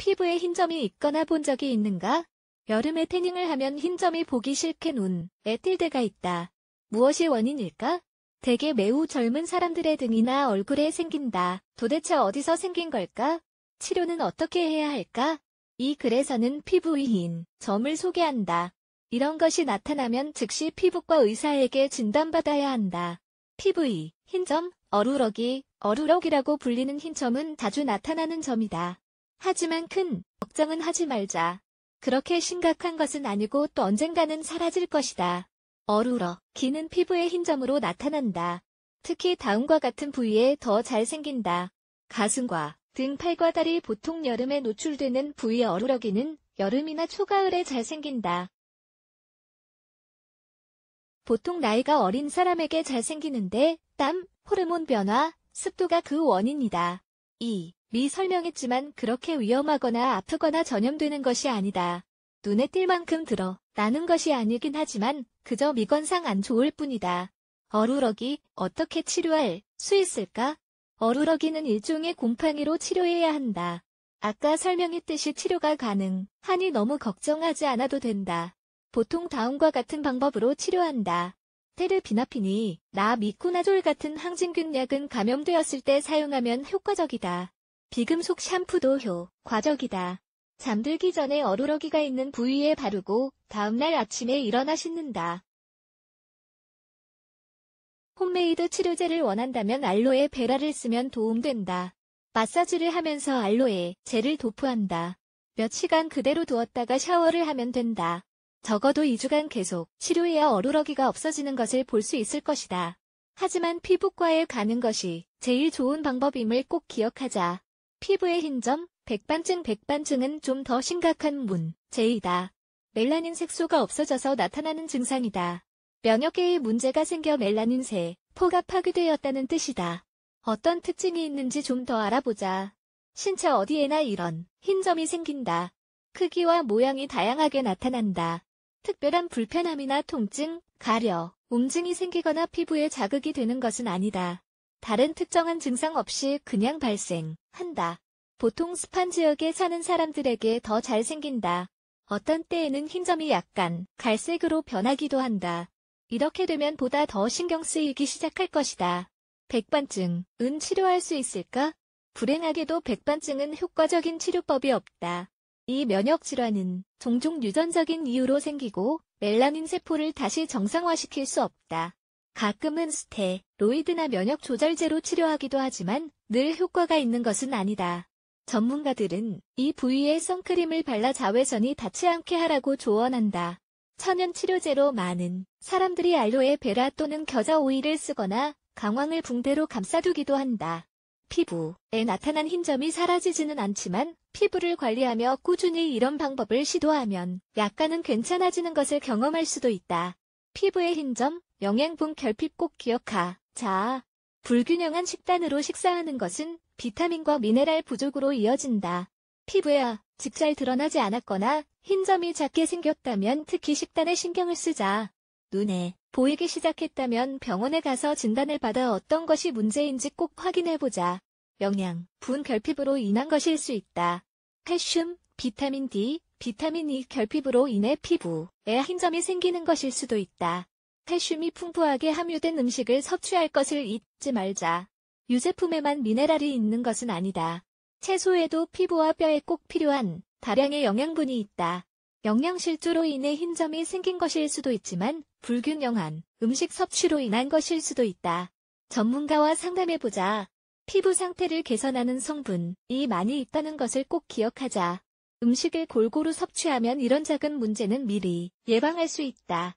피부에 흰점이 있거나 본 적이 있는가? 여름에 태닝을 하면 흰점이 보기 싫게 눈, 에틸드가 있다. 무엇이 원인일까? 대개 매우 젊은 사람들의 등이나 얼굴에 생긴다. 도대체 어디서 생긴 걸까? 치료는 어떻게 해야 할까? 이 글에서는 피부의인, 점을 소개한다. 이런 것이 나타나면 즉시 피부과 의사에게 진단받아야 한다. 피부의, 흰점, 어루러기어루러기라고 불리는 흰점은 자주 나타나는 점이다. 하지만 큰 걱정은 하지 말자. 그렇게 심각한 것은 아니고 또 언젠가는 사라질 것이다. 어루러, 기는 피부의 흰점으로 나타난다. 특히 다음과 같은 부위에 더 잘 생긴다. 가슴과 등 팔과 다리 보통 여름에 노출되는 부위의 어루러기는 여름이나 초가을에 잘 생긴다. 보통 나이가 어린 사람에게 잘 생기는데 땀, 호르몬 변화, 습도가 그 원인이다. 2. 미 설명했지만 그렇게 위험하거나 아프거나 전염되는 것이 아니다. 눈에 띌 만큼 들어 나는 것이 아니긴 하지만 그저 미건상 안 좋을 뿐이다. 어루러기 어떻게 치료할 수 있을까? 어루러기는 일종의 곰팡이로 치료해야 한다. 아까 설명했듯이 치료가 가능하니 너무 걱정하지 않아도 된다. 보통 다음과 같은 방법으로 치료한다. 스테르비나핀이 나 미코나졸 같은 항진균 약은 감염되었을 때 사용하면 효과적이다. 비금속 샴푸도 효, 과적이다. 잠들기 전에 어루러기가 있는 부위에 바르고 다음날 아침에 일어나 씻는다. 홈메이드 치료제를 원한다면 알로에 베라를 쓰면 도움된다. 마사지를 하면서 알로에 젤을 도포한다. 몇 시간 그대로 두었다가 샤워를 하면 된다. 적어도 2주간 계속 치료해야 어루러기가 없어지는 것을 볼 수 있을 것이다. 하지만 피부과에 가는 것이 제일 좋은 방법임을 꼭 기억하자. 피부의 흰점, 백반증 백반증은 좀 더 심각한 문제이다. 멜라닌 색소가 없어져서 나타나는 증상이다. 면역계에 문제가 생겨 멜라닌세, 포가 파괴되었다는 뜻이다. 어떤 특징이 있는지 좀 더 알아보자. 신체 어디에나 이런 흰점이 생긴다. 크기와 모양이 다양하게 나타난다. 특별한 불편함이나 통증, 가려, 움증이 생기거나 피부에 자극이 되는 것은 아니다. 다른 특정한 증상 없이 그냥 발생한다. 보통 습한 지역에 사는 사람들에게 더 잘 생긴다. 어떤 때에는 흰점이 약간 갈색으로 변하기도 한다. 이렇게 되면 보다 더 신경 쓰이기 시작할 것이다. 백반증, 은 치료할 수 있을까? 불행하게도 백반증은 효과적인 치료법이 없다. 이 면역 질환은 종종 유전적인 이유로 생기고 멜라닌 세포를 다시 정상화시킬 수 없다. 가끔은 스테, 로이드나 면역 조절제로 치료하기도 하지만 늘 효과가 있는 것은 아니다. 전문가들은 이 부위에 선크림을 발라 자외선이 닿지 않게 하라고 조언한다. 천연 치료제로 많은 사람들이 알로에 베라 또는 겨자 오일을 쓰거나 강황을 붕대로 감싸두기도 한다. 피부에 나타난 흰점이 사라지지는 않지만 피부를 관리하며 꾸준히 이런 방법을 시도하면 약간은 괜찮아지는 것을 경험할 수도 있다. 피부의 흰 점, 영양분 결핍 꼭 기억하. 자, 불균형한 식단으로 식사하는 것은 비타민과 미네랄 부족으로 이어진다. 피부에 직잘 아, 드러나지 않았거나 흰 점이 작게 생겼다면 특히 식단에 신경을 쓰자. 눈에 보이기 시작했다면 병원에 가서 진단을 받아 어떤 것이 문제인지 꼭 확인해보자. 영양, 분 결핍으로 인한 것일 수 있다. 칼슘, 비타민 D, 비타민 E 결핍으로 인해 피부에 흰점이 생기는 것일 수도 있다. 칼슘이 풍부하게 함유된 음식을 섭취할 것을 잊지 말자. 유제품에만 미네랄이 있는 것은 아니다. 채소에도 피부와 뼈에 꼭 필요한 다량의 영양분이 있다. 영양실조로 인해 흰점이 생긴 것일 수도 있지만 불균형한 음식 섭취로 인한 것일 수도 있다. 전문가와 상담해보자. 피부 상태를 개선하는 성분이 많이 있다는 것을 꼭 기억하자. 음식을 골고루 섭취하면 이런 작은 문제는 미리 예방할 수 있다.